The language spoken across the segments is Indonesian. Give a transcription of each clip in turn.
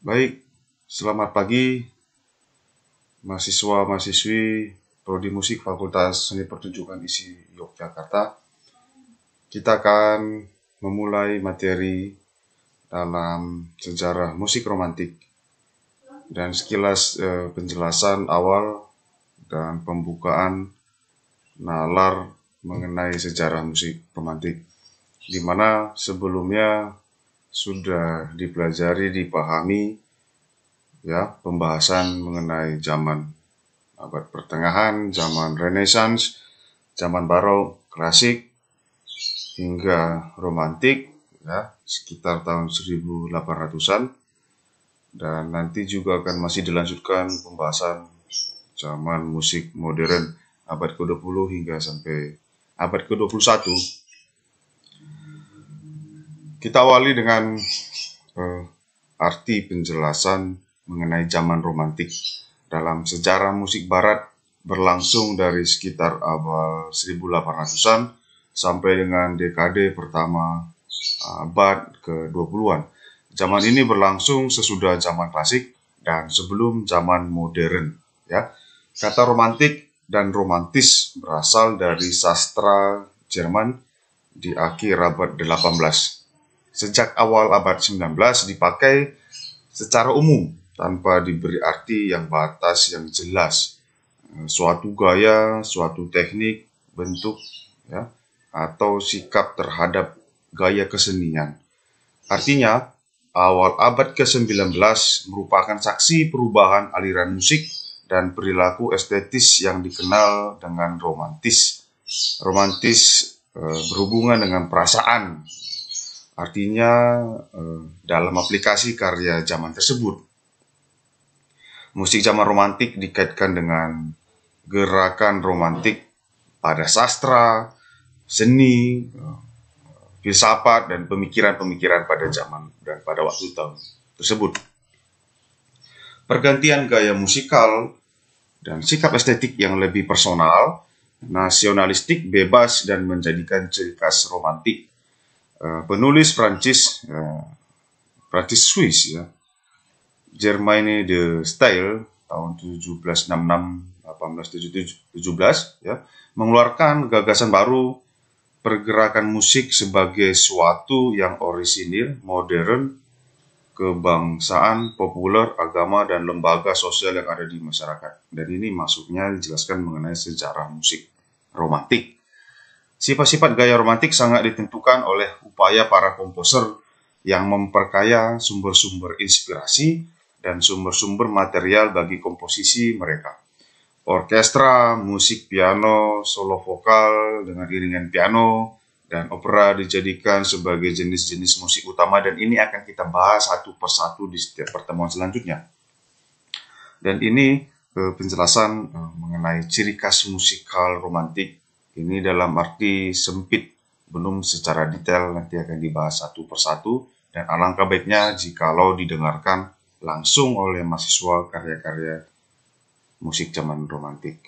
Baik, selamat pagi mahasiswa-mahasiswi Prodi Musik Fakultas Seni Pertunjukan ISI Yogyakarta. Kita akan memulai materi dalam sejarah musik romantik dan sekilas eh, penjelasan awal dan pembukaan nalar mengenai sejarah musik romantik di mana sebelumnya sudah dipelajari, dipahami ya pembahasan mengenai zaman abad pertengahan, zaman renaissance, zaman barok, klasik hingga romantik ya sekitar tahun 1800-an dan nanti juga akan masih dilanjutkan pembahasan zaman musik modern abad ke-20 hingga sampai abad ke-21 kita awali dengan uh, arti penjelasan mengenai zaman romantik dalam sejarah musik barat berlangsung dari sekitar abad 1800-an sampai dengan dekade pertama eh, abad ke-20-an. Zaman ini berlangsung sesudah zaman klasik dan sebelum zaman modern, ya. Kata romantik dan romantis berasal dari sastra Jerman di akhir abad 18 sejak awal abad 19 dipakai secara umum tanpa diberi arti yang batas yang jelas. Eh, suatu gaya, suatu teknik, bentuk, ya, atau sikap terhadap gaya kesenian. Artinya, awal abad ke-19 merupakan saksi perubahan aliran musik dan perilaku estetis yang dikenal dengan romantis. Romantis eh, berhubungan dengan perasaan, Artinya, eh, dalam aplikasi karya zaman tersebut, musik zaman romantik dikaitkan dengan gerakan romantik pada sastra, seni, eh, filsafat, dan pemikiran-pemikiran pada zaman dan pada waktu tahun tersebut. Pergantian gaya musikal dan sikap estetik yang lebih personal, nasionalistik, bebas, dan menjadikan ciri khas romantik Eh, penulis Prancis eh, Prancis Swiss ya Germaine de Stael tahun 1766 1877 ya mengeluarkan gagasan baru pergerakan musik sebagai suatu yang orisinil, modern, kebangsaan, populer, agama, dan lembaga sosial yang ada di masyarakat. Dan ini maksudnya dijelaskan mengenai sejarah musik romantik. Sifat-sifat gaya romantik sangat ditentukan oleh upaya para komposer yang memperkaya sumber-sumber inspirasi dan sumber-sumber material bagi komposisi mereka. Orkestra, musik piano, solo vokal dengan iringan piano, dan opera dijadikan sebagai jenis-jenis musik utama dan ini akan kita bahas satu persatu di setiap pertemuan selanjutnya. Dan ini eh, penjelasan eh, mengenai ciri khas musikal romantik ini dalam arti sempit, belum secara detail nanti akan dibahas satu persatu dan alangkah baiknya jikalau didengarkan langsung oleh mahasiswa karya-karya musik zaman romantik.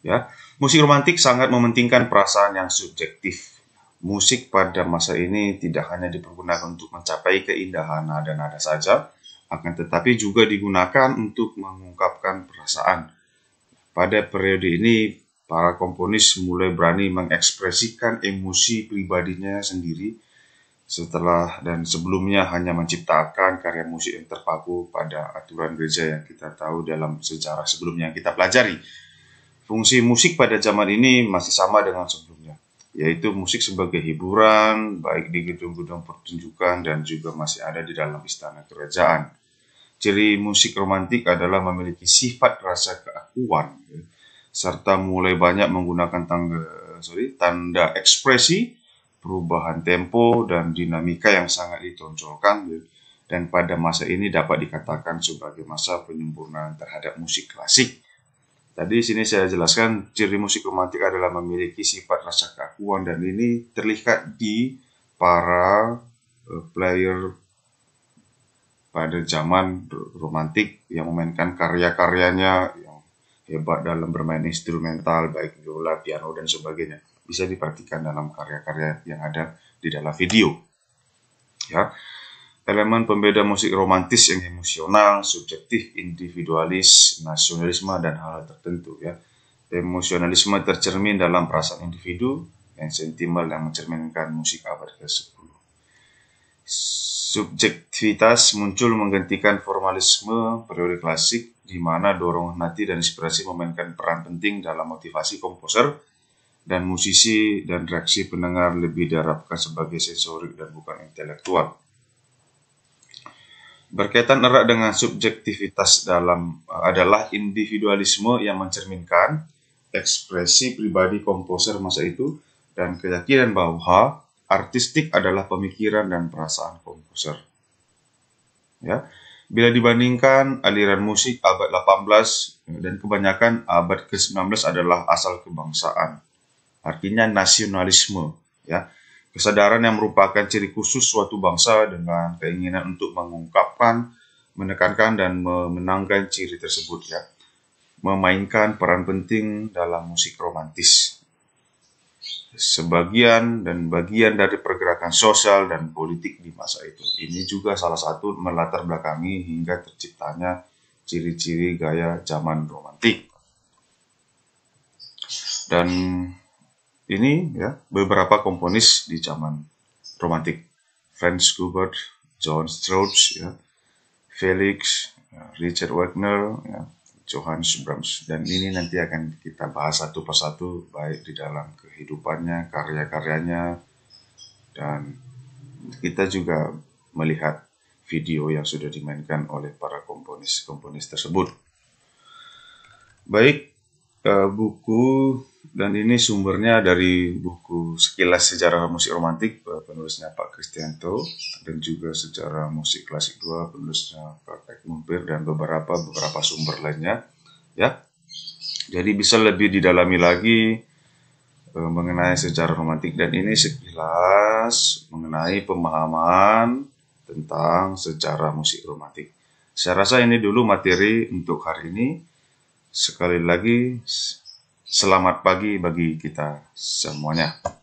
Ya, musik romantik sangat mementingkan perasaan yang subjektif. Musik pada masa ini tidak hanya dipergunakan untuk mencapai keindahan nada-nada saja, akan tetapi juga digunakan untuk mengungkapkan perasaan. Pada periode ini, para komponis mulai berani mengekspresikan emosi pribadinya sendiri setelah dan sebelumnya hanya menciptakan karya musik yang terpaku pada aturan gereja yang kita tahu dalam sejarah sebelumnya yang kita pelajari. Fungsi musik pada zaman ini masih sama dengan sebelumnya yaitu musik sebagai hiburan, baik di gedung-gedung pertunjukan dan juga masih ada di dalam istana kerajaan. Ciri musik romantik adalah memiliki sifat rasa keakuan, ya. serta mulai banyak menggunakan tangga, sorry, tanda ekspresi, perubahan tempo, dan dinamika yang sangat ditonjolkan. Ya. Dan pada masa ini dapat dikatakan sebagai masa penyempurnaan terhadap musik klasik Tadi di sini saya jelaskan ciri musik romantik adalah memiliki sifat rasa keakuan dan ini terlihat di para e, player pada zaman romantik yang memainkan karya-karyanya yang hebat dalam bermain instrumental baik viola, piano dan sebagainya bisa diperhatikan dalam karya-karya yang ada di dalam video. Ya elemen pembeda musik romantis yang emosional, subjektif, individualis, nasionalisme, dan hal-hal tertentu ya. Emosionalisme tercermin dalam perasaan individu yang sentimental yang mencerminkan musik abad ke-10. Subjektivitas muncul menggantikan formalisme periode klasik di mana dorongan hati dan inspirasi memainkan peran penting dalam motivasi komposer dan musisi dan reaksi pendengar lebih diharapkan sebagai sensorik dan bukan intelektual berkaitan erat dengan subjektivitas dalam eh, adalah individualisme yang mencerminkan ekspresi pribadi komposer masa itu dan keyakinan bahwa artistik adalah pemikiran dan perasaan komposer. Ya. Bila dibandingkan aliran musik abad 18 dan kebanyakan abad ke-19 adalah asal kebangsaan. Artinya nasionalisme, ya. Kesadaran yang merupakan ciri khusus suatu bangsa dengan keinginan untuk mengungkapkan, menekankan, dan memenangkan ciri tersebut ya. Memainkan peran penting dalam musik romantis. Sebagian dan bagian dari pergerakan sosial dan politik di masa itu. Ini juga salah satu melatar belakangi hingga terciptanya ciri-ciri gaya zaman romantik. Dan ini ya beberapa komponis di zaman romantik Franz Schubert, John Strauss, ya, Felix, ya, Richard Wagner, ya, Johannes Brahms dan ini nanti akan kita bahas satu persatu baik di dalam kehidupannya, karya-karyanya dan kita juga melihat video yang sudah dimainkan oleh para komponis-komponis tersebut. Baik, eh, buku dan ini sumbernya dari buku Sekilas Sejarah Musik Romantik eh, penulisnya Pak Kristianto dan juga Sejarah Musik Klasik 2 penulisnya Pak Ekmumpir dan beberapa beberapa sumber lainnya ya. Jadi bisa lebih didalami lagi e, mengenai sejarah romantik dan ini sekilas mengenai pemahaman tentang sejarah musik romantik. Saya rasa ini dulu materi untuk hari ini. Sekali lagi Selamat pagi bagi kita semuanya.